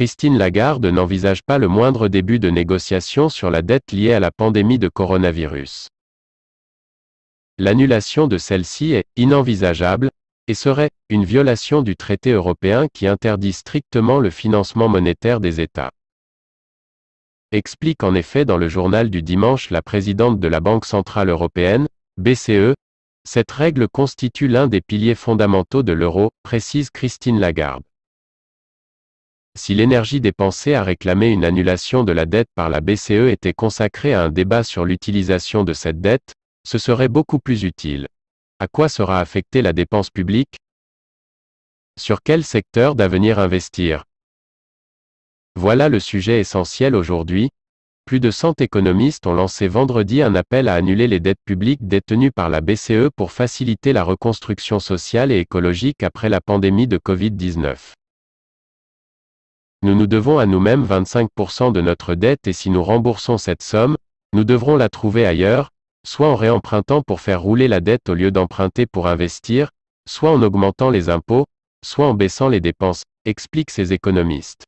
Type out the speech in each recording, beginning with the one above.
Christine Lagarde n'envisage pas le moindre début de négociation sur la dette liée à la pandémie de coronavirus. L'annulation de celle-ci est inenvisageable, et serait une violation du traité européen qui interdit strictement le financement monétaire des États. Explique en effet dans le journal du dimanche la présidente de la Banque Centrale Européenne, BCE, cette règle constitue l'un des piliers fondamentaux de l'euro, précise Christine Lagarde. Si l'énergie dépensée à réclamer une annulation de la dette par la BCE était consacrée à un débat sur l'utilisation de cette dette, ce serait beaucoup plus utile. À quoi sera affectée la dépense publique Sur quel secteur d'avenir investir Voilà le sujet essentiel aujourd'hui. Plus de 100 économistes ont lancé vendredi un appel à annuler les dettes publiques détenues par la BCE pour faciliter la reconstruction sociale et écologique après la pandémie de Covid-19. Nous nous devons à nous-mêmes 25% de notre dette et si nous remboursons cette somme, nous devrons la trouver ailleurs, soit en réempruntant pour faire rouler la dette au lieu d'emprunter pour investir, soit en augmentant les impôts, soit en baissant les dépenses, expliquent ces économistes.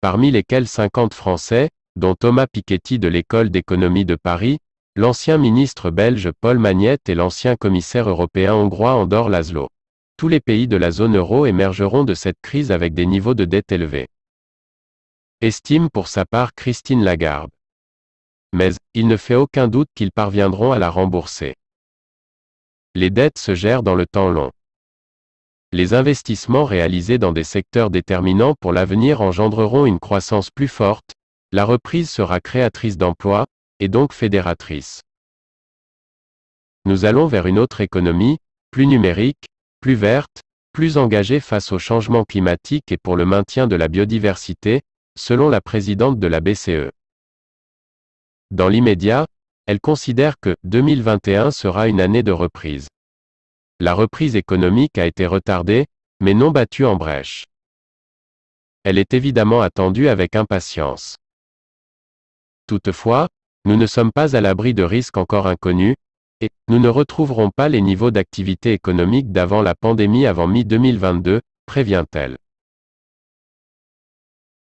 Parmi lesquels 50 Français, dont Thomas Piketty de l'école d'économie de Paris, l'ancien ministre belge Paul Magnette et l'ancien commissaire européen hongrois Andor Laszlo. Tous les pays de la zone euro émergeront de cette crise avec des niveaux de dette élevés. Estime pour sa part Christine Lagarde. Mais, il ne fait aucun doute qu'ils parviendront à la rembourser. Les dettes se gèrent dans le temps long. Les investissements réalisés dans des secteurs déterminants pour l'avenir engendreront une croissance plus forte, la reprise sera créatrice d'emplois, et donc fédératrice. Nous allons vers une autre économie, plus numérique, plus verte, plus engagée face au changement climatique et pour le maintien de la biodiversité, selon la présidente de la BCE. Dans l'immédiat, elle considère que 2021 sera une année de reprise. La reprise économique a été retardée, mais non battue en brèche. Elle est évidemment attendue avec impatience. Toutefois, nous ne sommes pas à l'abri de risques encore inconnus, et nous ne retrouverons pas les niveaux d'activité économique d'avant la pandémie avant mi-2022, prévient-elle.